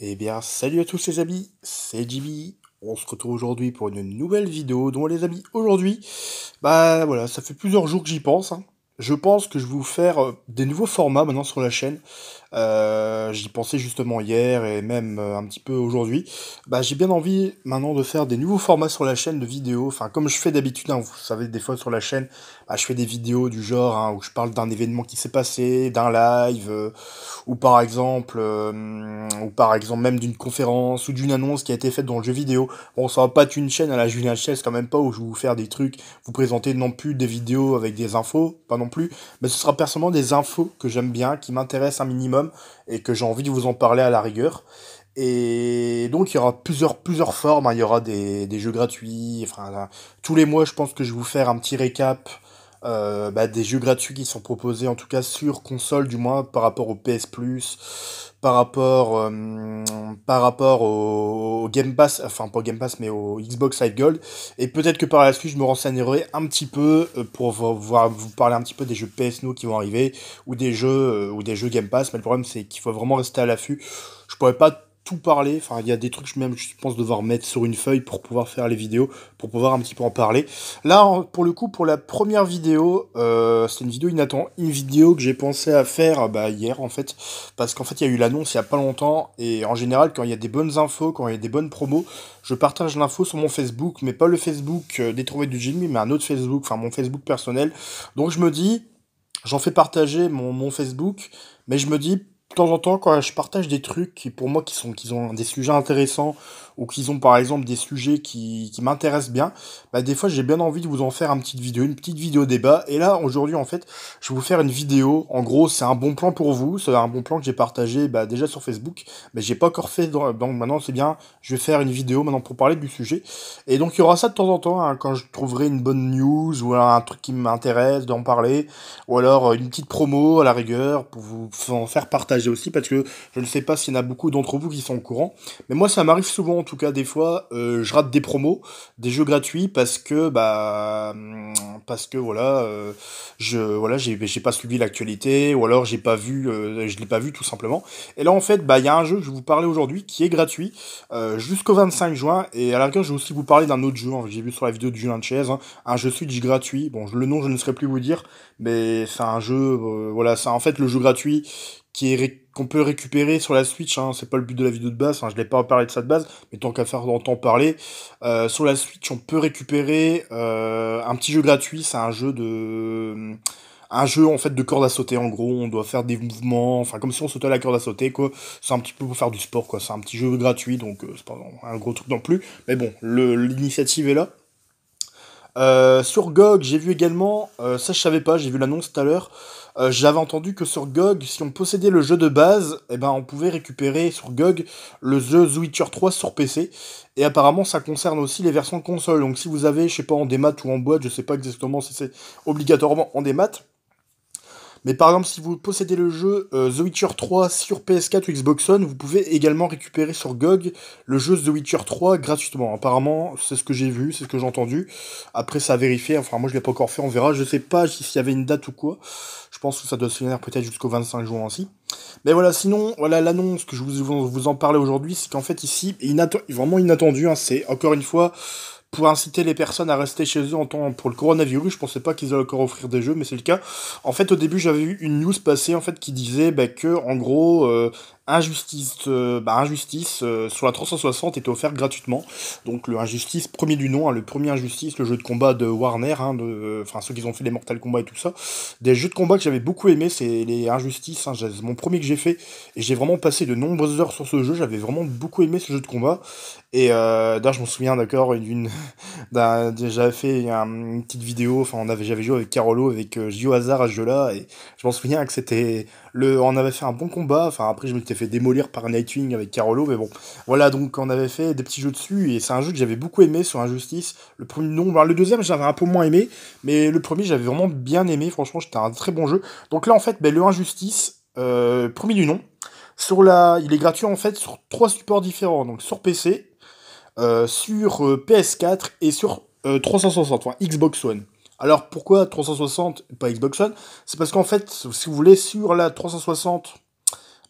Eh bien, salut à tous les amis, c'est Jimmy. On se retrouve aujourd'hui pour une nouvelle vidéo dont les amis, aujourd'hui, bah voilà, ça fait plusieurs jours que j'y pense. Hein je pense que je vais vous faire euh, des nouveaux formats maintenant sur la chaîne. Euh, j'y pensais justement hier et même euh, un petit peu aujourd'hui. Bah, J'ai bien envie maintenant de faire des nouveaux formats sur la chaîne de vidéos. Enfin, comme je fais d'habitude, hein, vous savez, des fois sur la chaîne, bah, je fais des vidéos du genre hein, où je parle d'un événement qui s'est passé, d'un live, ou par exemple, ou par exemple même d'une conférence ou d'une annonce qui a été faite dans le jeu vidéo. Bon, ça va pas être une chaîne à la Julien Chess quand même pas où je vais vous faire des trucs, vous présenter non plus des vidéos avec des infos, plus, mais ce sera personnellement des infos que j'aime bien, qui m'intéressent un minimum et que j'ai envie de vous en parler à la rigueur. Et donc il y aura plusieurs, plusieurs formes, hein. il y aura des, jeux gratuits, enfin, tous les mois je pense que je vais vous faire un petit récap euh, bah, des jeux gratuits qui sont proposés, en tout cas sur console, du moins par rapport au PS Plus, par rapport, euh, par rapport au, Game Pass, enfin pas au Game Pass, mais au Xbox Live Gold. Et peut-être que par la suite, je me renseignerai un petit peu euh, pour voir, vous parler un petit peu des jeux PS qui vont arriver, ou des jeux, ou des jeux Game Pass. Mais le problème, c'est qu'il faut vraiment rester à l'affût. Je pourrais pas parler. Enfin, il y a des trucs, même, je pense devoir mettre sur une feuille pour pouvoir faire les vidéos, pour pouvoir un petit peu en parler. Là, pour le coup, pour la première vidéo, euh, c'est une vidéo inattendue, une vidéo que j'ai pensé à faire euh, bah, hier, en fait, parce qu'en fait, il y a eu l'annonce il n'y a pas longtemps, et en général, quand il y a des bonnes infos, quand il y a des bonnes promos, je partage l'info sur mon Facebook, mais pas le Facebook euh, des trouvés du Jimmy, mais un autre Facebook, enfin mon Facebook personnel. Donc je me dis, j'en fais partager mon, mon Facebook, mais je me dis, de temps en temps, quand je partage des trucs pour moi, qui sont, qui ont des sujets intéressants ou qu'ils ont, par exemple, des sujets qui, m'intéressent bien, bah, des fois, j'ai bien envie de vous en faire une petite vidéo, une petite vidéo débat. Et là, aujourd'hui, en fait, je vais vous faire une vidéo. En gros, c'est un bon plan pour vous. C'est un bon plan que j'ai partagé, bah, déjà sur Facebook. Mais j'ai pas encore fait. Donc, maintenant, c'est bien. Je vais faire une vidéo maintenant pour parler du sujet. Et donc, il y aura ça de temps en temps, hein, quand je trouverai une bonne news ou un truc qui m'intéresse d'en parler. Ou alors, euh, une petite promo à la rigueur pour vous en faire partager aussi parce que je ne sais pas s'il y en a beaucoup d'entre vous qui sont au courant. Mais moi, ça m'arrive souvent, en tout cas, des fois, euh, je rate des promos, des jeux gratuits parce que, bah, hum, parce que voilà, euh, je, voilà, j'ai, pas suivi l'actualité ou alors j'ai pas vu, euh, je l'ai pas vu tout simplement. Et là, en fait, bah, il y a un jeu que je vais vous parler aujourd'hui qui est gratuit jusqu'au 25 juin et à la je vais aussi vous parler d'un autre jeu. Hein, j'ai vu sur la vidéo de Julien Chaise, hein, un jeu Switch gratuit. Bon, le nom, je ne saurais plus vous dire, mais c'est un jeu, voilà, c'est en fait le jeu gratuit qu'on peut récupérer sur la Switch. Hein, c'est pas le but de la vidéo de base. Hein, je n'ai pas parlé de ça de base, mais tant qu'à faire d'entendre parler, euh, sur la Switch, on peut récupérer euh, un petit jeu gratuit. C'est un jeu de un jeu en fait de corde à sauter en gros on doit faire des mouvements enfin comme si on sautait à la corde à sauter quoi c'est un petit peu pour faire du sport quoi c'est un petit jeu gratuit donc euh, c'est pas un gros truc non plus mais bon l'initiative est là euh, sur GOG, j'ai vu également, euh, ça je savais pas, j'ai vu l'annonce tout à l'heure, euh, j'avais entendu que sur GOG, si on possédait le jeu de base, eh ben, on pouvait récupérer sur GOG le The Witcher 3 sur PC. Et apparemment, ça concerne aussi les versions console. Donc si vous avez, je sais pas, en démat ou en boîte, je sais pas exactement si c'est obligatoirement en démat, mais par exemple, si vous possédez le jeu euh, The Witcher 3 sur PS4 ou Xbox One, vous pouvez également récupérer sur GOG le jeu The Witcher 3 gratuitement. Apparemment, c'est ce que j'ai vu, c'est ce que j'ai entendu. Après, ça a vérifié. Enfin, moi, je l'ai pas encore fait, on verra. Je sais pas s'il y avait une date ou quoi. Je pense que ça doit se finir peut-être jusqu'au 25 juin aussi. Mais voilà, sinon, voilà l'annonce que je vous, vous en parlais aujourd'hui, c'est qu'en fait, ici, vraiment inattendu, hein, c'est encore une fois pour inciter les personnes à rester chez eux en temps pour le coronavirus. Je pensais pas qu'ils allaient encore offrir des jeux, mais c'est le cas. En fait, au début, j'avais eu une news passée en fait qui disait bah, que en gros, euh, Injustice, euh, bah, Injustice euh, sur la 360 était offert gratuitement. Donc le Injustice, premier du nom, hein, le premier Injustice, le jeu de combat de Warner, hein, euh, enfin ceux qui ont fait les Mortal Kombat et tout ça. Des jeux de combat que j'avais beaucoup aimé, c'est les Injustice, hein, mon premier que j'ai fait, et j'ai vraiment passé de nombreuses heures sur ce jeu, j'avais vraiment beaucoup aimé ce jeu de combat. Et d'ailleurs je m'en souviens d'accord, d'une, j'avais fait une petite vidéo, enfin on avait, j'avais joué avec Carolo, avec Gio Hazard à ce jeu-là, et je m'en souviens que c'était, le, on avait fait un bon combat, enfin après je m'étais fait démolir par Nightwing avec Carolo, mais bon. Voilà, donc on avait fait des petits jeux dessus, et c'est un jeu que j'avais beaucoup aimé sur Injustice. Le premier, non, ben, le deuxième, j'avais un peu moins aimé, mais le premier, j'avais vraiment bien aimé, franchement, c'était un très bon jeu. Donc là, en fait, ben, le Injustice, euh, premier du nom, sur la... il est gratuit en fait sur trois supports différents, donc sur PC, euh, sur euh, PS4 et sur 360, Xbox One. Alors pourquoi 360 et pas Xbox One C'est parce qu'en fait, si vous voulez, sur la 360,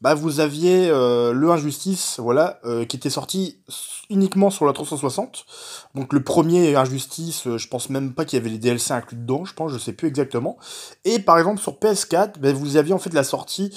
bah vous aviez euh, le Injustice, voilà, euh, qui était sorti uniquement sur la 360. Donc le premier Injustice, euh, je pense même pas qu'il y avait les DLC inclus dedans, je pense, je sais plus exactement. Et par exemple sur PS4, bah, vous aviez en fait la sortie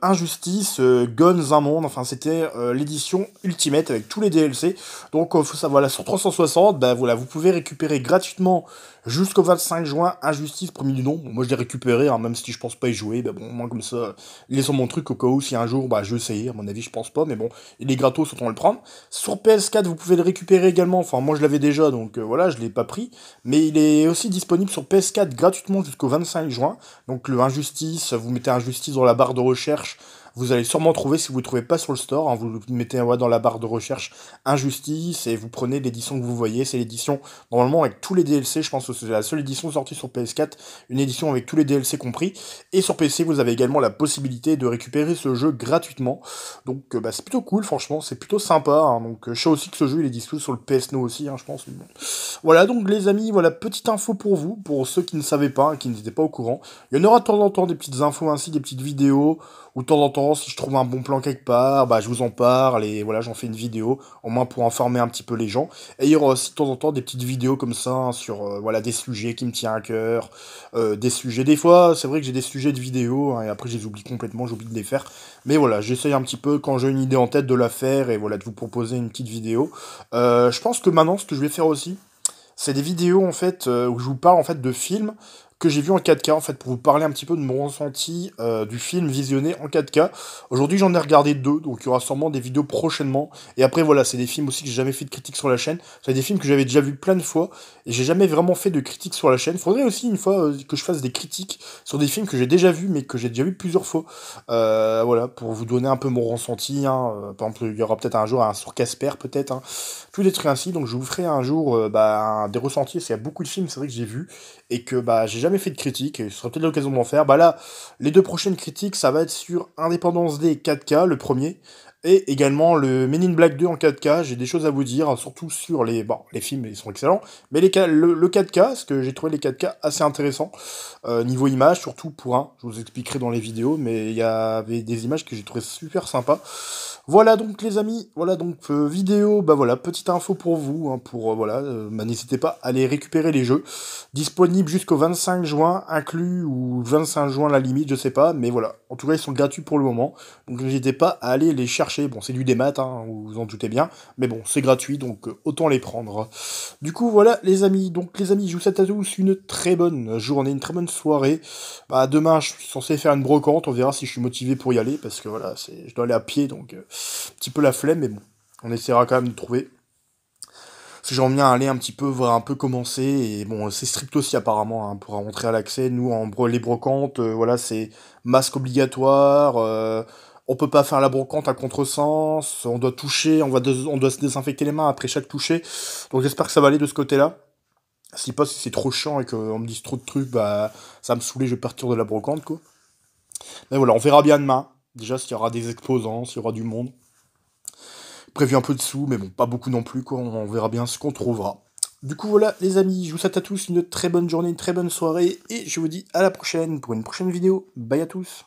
Injustice, Guns un monde, enfin c'était l'édition Ultimate avec tous les DLC. Donc faut savoir, sur 360, bah voilà, vous pouvez récupérer gratuitement jusqu'au 25 juin Injustice premier du nom. moi je l'ai récupéré, hein, même si je pense pas y jouer, bah bon, moi comme ça, laissons mon truc au cas où si un jour, bah, je sais, à mon avis, je pense pas, mais bon, il est gratos, autant le prendre. Sur PS4, vous pouvez le récupérer également. Enfin, moi, je l'avais déjà, donc euh, voilà, je l'ai pas pris. Mais il est aussi disponible sur PS4 gratuitement jusqu'au 25 juin. Donc, le Injustice, vous mettez Injustice dans la barre de recherche. Vous allez sûrement trouver si vous ne trouvez pas sur le store. Hein, vous mettez dans la barre de recherche Injustice et vous prenez l'édition que vous voyez. C'est l'édition, normalement, avec tous les DLC. Je pense que c'est la seule édition sortie sur PS4. Une édition avec tous les DLC compris. Et sur PC, vous avez également la possibilité de récupérer ce jeu gratuitement. Donc, euh, bah, c'est plutôt cool, franchement. C'est plutôt sympa. Hein. donc, euh, je sais aussi que ce jeu, il est disponible sur le PSNO aussi, hein, je pense. Voilà, donc, les amis, voilà, petite info pour vous, pour ceux qui ne savaient pas, qui n'étaient pas au courant. Il y en aura de temps en temps des petites infos ainsi, des petites vidéos, ou de temps en temps si je trouve un bon plan quelque part, bah, je vous en parle et voilà, j'en fais une vidéo, au moins pour informer un petit peu les gens. Et il y aura aussi de temps en temps des petites vidéos comme ça hein, sur euh, voilà, des sujets qui me tiennent à cœur, euh, des sujets. Des fois, c'est vrai que j'ai des sujets de vidéos hein, et après, je les oublie complètement, j'oublie de les faire. Mais voilà, j'essaye un petit peu quand j'ai une idée en tête de la faire et voilà, de vous proposer une petite vidéo. Euh, je pense que maintenant, ce que je vais faire aussi, c'est des vidéos en fait où je vous parle en fait de films que j'ai vu en 4K, en fait, pour vous parler un petit peu de mon ressenti euh, du film visionné en 4K. Aujourd'hui, j'en ai regardé deux, donc il y aura sûrement des vidéos prochainement. Et après, voilà, c'est des films aussi que j'ai jamais fait de critique sur la chaîne. C'est des films que j'avais déjà vu plein de fois, et j'ai jamais vraiment fait de critiques sur la chaîne. Faudrait aussi une fois euh, que je fasse des critiques sur des films que j'ai déjà vus, mais que j'ai déjà vu plusieurs fois. Euh, voilà, pour vous donner un peu mon ressenti. Hein. Par exemple, il y aura peut-être un jour un sur Casper, peut-être. Hein. des trucs ainsi, donc je vous ferai un jour bah, des ressentis. C'est y a beaucoup de films, c'est vrai que j'ai vu, et que bah, j'ai fait de critique, et ce serait peut-être l'occasion d'en faire. Bah là, les deux prochaines critiques, ça va être sur Indépendance des 4K, le premier, et également le Men Black 2 en 4K. J'ai des choses à vous dire, surtout sur les. Bon, les films, ils sont excellents, mais les, le, 4K, parce que j'ai trouvé les 4K assez intéressants euh, niveau image, surtout pour un. Je vous expliquerai dans les vidéos, mais il y avait des images que j'ai trouvé super sympa, Voilà donc les amis, voilà donc euh, vidéo, bah voilà, petite info pour vous, hein, pour euh, voilà, bah, n'hésitez pas à aller récupérer les jeux. Disponibles jusqu'au 25 juin inclus ou 25 juin la limite, je sais pas, mais voilà. En tout cas ils sont gratuits pour le moment. Donc n'hésitez pas à aller les chercher Bon, c'est du démat, hein, vous vous en doutez bien, mais bon, c'est gratuit, donc euh, autant les prendre. Du coup, voilà, les amis. Donc, les amis, je vous souhaite à tous une très bonne journée, une très bonne soirée. Bah, demain, je suis censé faire une brocante, on verra si je suis motivé pour y aller, parce que voilà, c'est je dois aller à pied, donc euh, un petit peu la flemme, mais bon, on essaiera quand même de trouver si j'en viens à aller un petit peu voir un peu commencer et bon c'est strict aussi apparemment hein, pour rentrer à l'accès nous en les brocantes euh, voilà c'est masque obligatoire on peut pas faire la brocante à contresens, on doit toucher, on, va on doit se désinfecter les mains après chaque toucher. Donc j'espère que ça va aller de ce côté-là. Si pas, si c'est trop chiant et qu'on me dise trop de trucs, bah, ça me saouler, je vais partir de la brocante, quoi. Mais voilà, on verra bien demain. Déjà, s'il y aura des exposants, s'il y aura du monde. Prévu un peu de sous, mais bon, pas beaucoup non plus, quoi. On verra bien ce qu'on trouvera. Du coup, voilà, les amis, je vous souhaite à tous une très bonne journée, une très bonne soirée, et je vous dis à la prochaine pour une prochaine vidéo. Bye à tous.